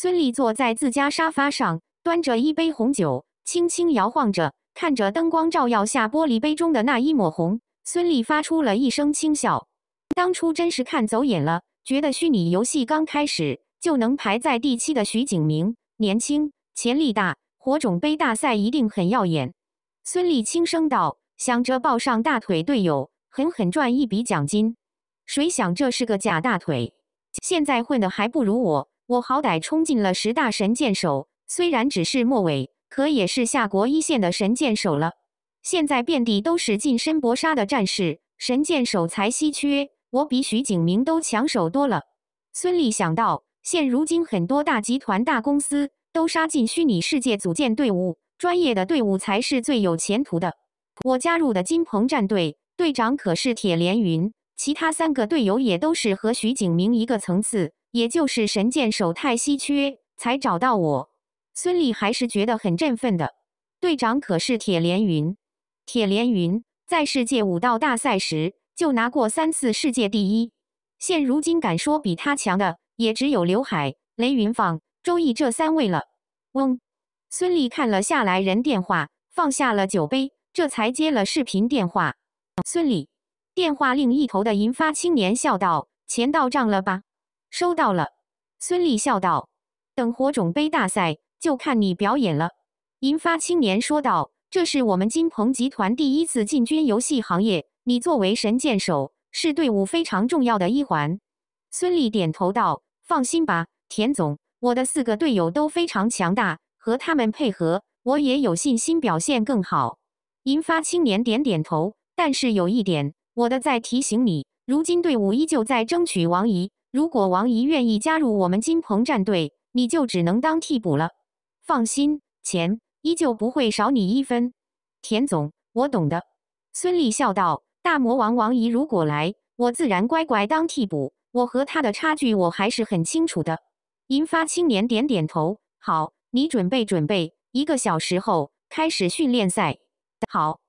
孙俪坐在自家沙发上，端着一杯红酒，轻轻摇晃着，看着灯光照耀下玻璃杯中的那一抹红。孙俪发出了一声轻笑：“当初真是看走眼了，觉得虚拟游戏刚开始就能排在第七的徐景明年轻、潜力大，火种杯大赛一定很耀眼。”孙俪轻声道：“想着抱上大腿，队友狠狠赚一笔奖金，谁想这是个假大腿？现在混的还不如我。”我好歹冲进了十大神箭手，虽然只是末尾，可也是下国一线的神箭手了。现在遍地都是近身搏杀的战士，神箭手才稀缺。我比徐景明都抢手多了。孙俪想到，现如今很多大集团、大公司都杀进虚拟世界组建队伍，专业的队伍才是最有前途的。我加入的金鹏战队，队长可是铁连云，其他三个队友也都是和徐景明一个层次。也就是神箭手太稀缺，才找到我。孙俪还是觉得很振奋的。队长可是铁连云，铁连云在世界武道大赛时就拿过三次世界第一，现如今敢说比他强的也只有刘海、雷云放、周易这三位了。嗡，孙俪看了下来人电话，放下了酒杯，这才接了视频电话。孙俪电话另一头的银发青年笑道：“钱到账了吧？”收到了，孙俪笑道：“等火种杯大赛，就看你表演了。”银发青年说道：“这是我们金鹏集团第一次进军游戏行业，你作为神箭手，是队伍非常重要的一环。”孙俪点头道：“放心吧，田总，我的四个队友都非常强大，和他们配合，我也有信心表现更好。”银发青年点点头，但是有一点，我的在提醒你，如今队伍依旧在争取王仪。如果王姨愿意加入我们金鹏战队，你就只能当替补了。放心，钱依旧不会少你一分。田总，我懂的。孙俪笑道：“大魔王王姨如果来，我自然乖乖当替补。我和他的差距我还是很清楚的。”银发青年点点头：“好，你准备准备，一个小时后开始训练赛。”好。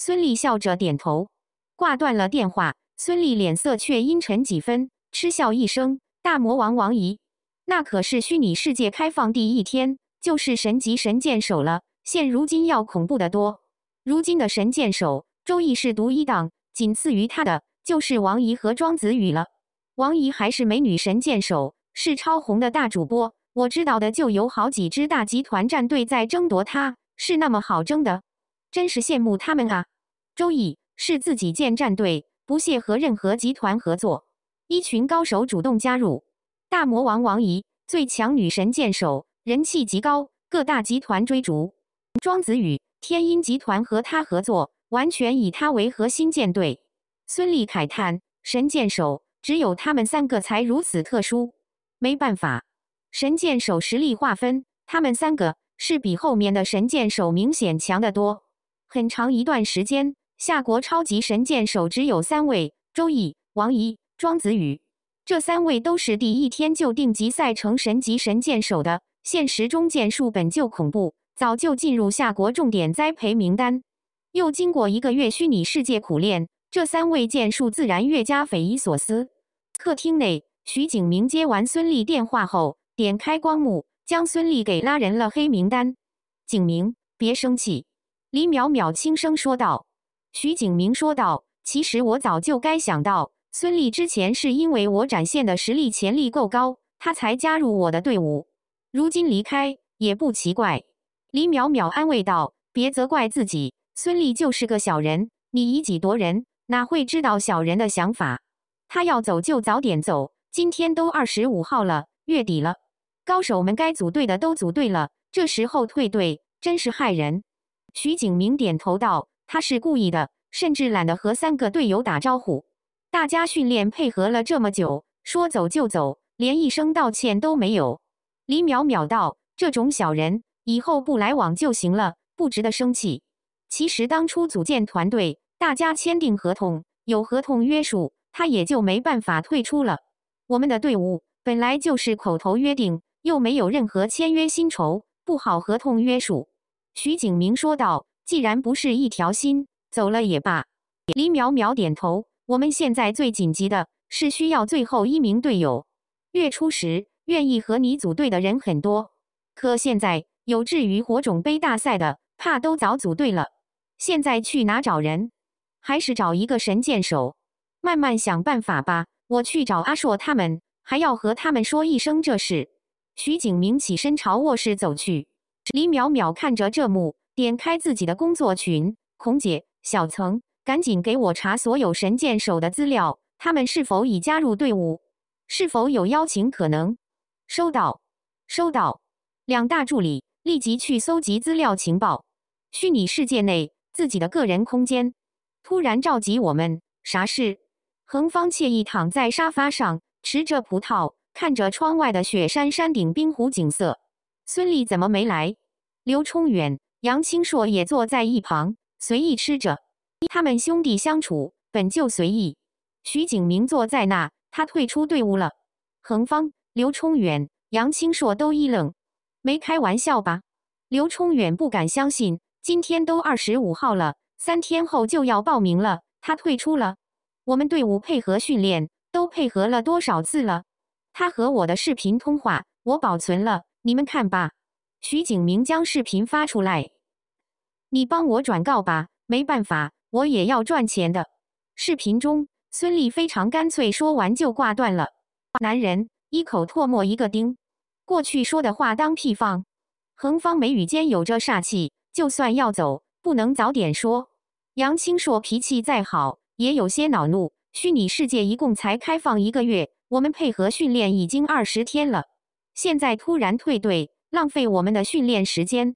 孙俪笑着点头，挂断了电话。孙俪脸色却阴沉几分。嗤笑一声，大魔王王姨，那可是虚拟世界开放第一天就是神级神箭手了。现如今要恐怖的多。如今的神箭手周易是独一档，仅次于他的就是王姨和庄子宇了。王姨还是美女神箭手，是超红的大主播。我知道的就有好几支大集团战队在争夺她，是那么好争的，真是羡慕他们啊。周易是自己建战队，不屑和任何集团合作。一群高手主动加入，大魔王王仪最强女神剑手，人气极高，各大集团追逐。庄子宇天音集团和他合作，完全以他为核心舰队。孙俪慨叹：“神剑手只有他们三个才如此特殊，没办法，神剑手实力划分，他们三个是比后面的神剑手明显强得多。很长一段时间，夏国超级神剑手只有三位：周易、王仪。”庄子宇，这三位都是第一天就定级赛成神级神箭手的。现实中剑术本就恐怖，早就进入夏国重点栽培名单。又经过一个月虚拟世界苦练，这三位剑术自然越加匪夷所思。客厅内，徐景明接完孙俪电话后，点开光幕，将孙俪给拉人了黑名单。景明，别生气。”李淼淼轻声说道。徐景明说道：“其实我早就该想到。”孙俪之前是因为我展现的实力潜力够高，她才加入我的队伍。如今离开也不奇怪。李淼淼安慰道：“别责怪自己，孙俪就是个小人，你以己度人，哪会知道小人的想法？他要走就早点走，今天都二十五号了，月底了，高手们该组队的都组队了，这时候退队真是害人。”徐景明点头道：“他是故意的，甚至懒得和三个队友打招呼。”大家训练配合了这么久，说走就走，连一声道歉都没有。李淼淼道：“这种小人，以后不来往就行了，不值得生气。”其实当初组建团队，大家签订合同，有合同约束，他也就没办法退出了。我们的队伍本来就是口头约定，又没有任何签约薪酬，不好合同约束。”徐景明说道：“既然不是一条心，走了也罢。”李淼淼点头。我们现在最紧急的是需要最后一名队友。月初时愿意和你组队的人很多，可现在有志于火种杯大赛的，怕都早组队了。现在去哪找人？还是找一个神箭手，慢慢想办法吧。我去找阿硕他们，还要和他们说一声这事。徐景明起身朝卧室走去。李淼淼看着这幕，点开自己的工作群：孔姐、小曾。赶紧给我查所有神箭手的资料，他们是否已加入队伍？是否有邀请可能？收到，收到。两大助理立即去搜集资料情报。虚拟世界内，自己的个人空间。突然召集我们，啥事？横方惬意躺在沙发上，吃着葡萄，看着窗外的雪山山顶冰湖景色。孙俪怎么没来？刘冲远、杨清硕也坐在一旁，随意吃着。他们兄弟相处本就随意。徐景明坐在那，他退出队伍了。恒方、刘冲远、杨清硕都一愣：“没开玩笑吧？”刘冲远不敢相信，今天都二十五号了，三天后就要报名了，他退出了。我们队伍配合训练都配合了多少次了？他和我的视频通话，我保存了，你们看吧。徐景明将视频发出来，你帮我转告吧。没办法。我也要赚钱的。视频中，孙俪非常干脆，说完就挂断了。男人一口唾沫一个钉，过去说的话当屁放。恒方眉宇间有着煞气，就算要走，不能早点说。杨清硕脾气再好，也有些恼怒。虚拟世界一共才开放一个月，我们配合训练已经二十天了，现在突然退队，浪费我们的训练时间。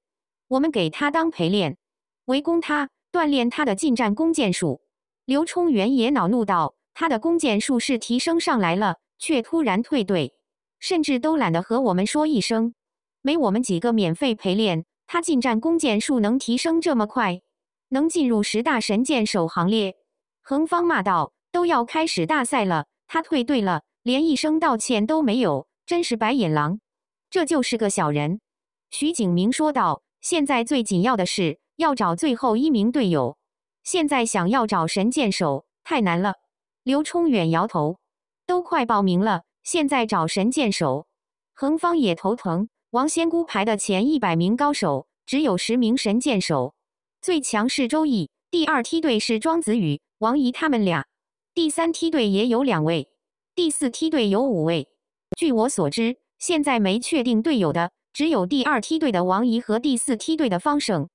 我们给他当陪练，围攻他。锻炼他的近战弓箭术，刘冲元也恼怒道：“他的弓箭术是提升上来了，却突然退队，甚至都懒得和我们说一声，没我们几个免费陪练，他近战弓箭术能提升这么快，能进入十大神箭手行列？”横方骂道：“都要开始大赛了，他退队了，连一声道歉都没有，真是白眼狼，这就是个小人。”徐景明说道：“现在最紧要的是。”要找最后一名队友，现在想要找神箭手太难了。刘冲远摇头，都快报名了，现在找神箭手，横方也头疼。王仙姑排的前一百名高手只有十名神箭手，最强是周易，第二梯队是庄子宇、王姨他们俩，第三梯队也有两位，第四梯队有五位。据我所知，现在没确定队友的只有第二梯队的王姨和第四梯队的方胜。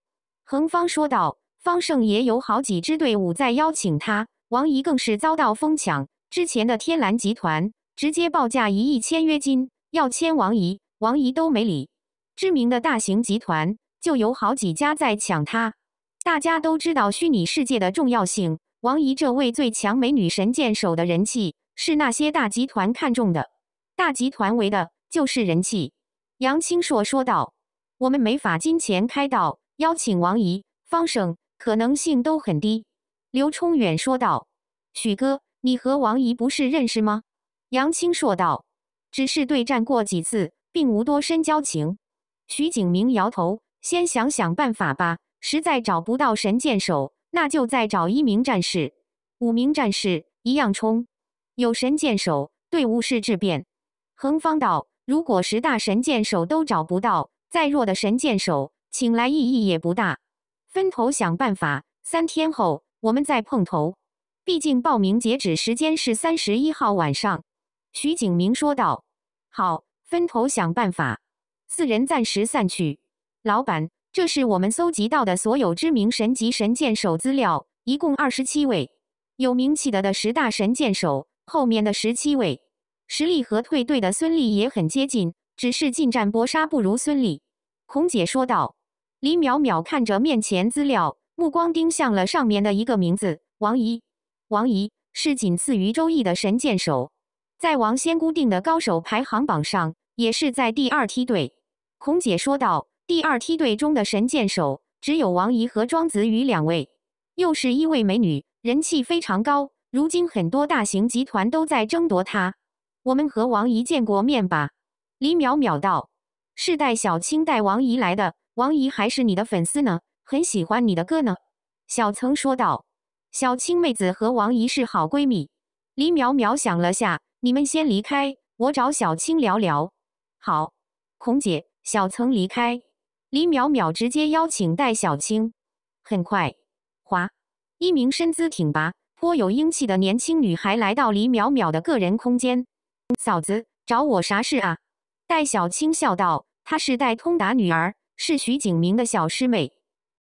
恒方说道：“方胜也有好几支队伍在邀请他，王怡更是遭到疯抢。之前的天蓝集团直接报价一亿签约金要签王怡，王怡都没理。知名的大型集团就有好几家在抢他。大家都知道虚拟世界的重要性，王怡这位最强美女神箭手的人气是那些大集团看中的。大集团为的就是人气。”杨清硕说道：“我们没法金钱开道。”邀请王姨、方生，可能性都很低。”刘冲远说道。“许哥，你和王姨不是认识吗？”杨青说道，“只是对战过几次，并无多深交情。”徐景明摇头：“先想想办法吧。实在找不到神箭手，那就再找一名战士，五名战士一样冲。有神箭手，队伍是质变。”横方道：“如果十大神箭手都找不到，再弱的神箭手……”请来意义也不大，分头想办法。三天后我们再碰头，毕竟报名截止时间是三十一号晚上。”徐景明说道。“好，分头想办法。”四人暂时散去。老板，这是我们搜集到的所有知名神级神剑手资料，一共二十七位。有名气的的十大神剑手，后面的十七位实力和退队的孙俪也很接近，只是近战搏杀不如孙俪。”孔姐说道。李淼淼看着面前资料，目光盯向了上面的一个名字：王姨。王姨是仅次于周易的神箭手，在王仙姑定的高手排行榜上，也是在第二梯队。孔姐说道：“第二梯队中的神箭手只有王姨和庄子宇两位，又是一位美女，人气非常高。如今很多大型集团都在争夺她。我们和王姨见过面吧？”李淼淼道：“是带小青带王姨来的。”王姨还是你的粉丝呢，很喜欢你的歌呢。小曾说道。小青妹子和王姨是好闺蜜。李淼淼想了下，你们先离开，我找小青聊聊。好，孔姐，小曾离开。李淼淼直接邀请戴小青。很快，哗，一名身姿挺拔、颇有英气的年轻女孩来到李淼淼的个人空间。嫂子，找我啥事啊？戴小青笑道。她是戴通达女儿。是徐景明的小师妹。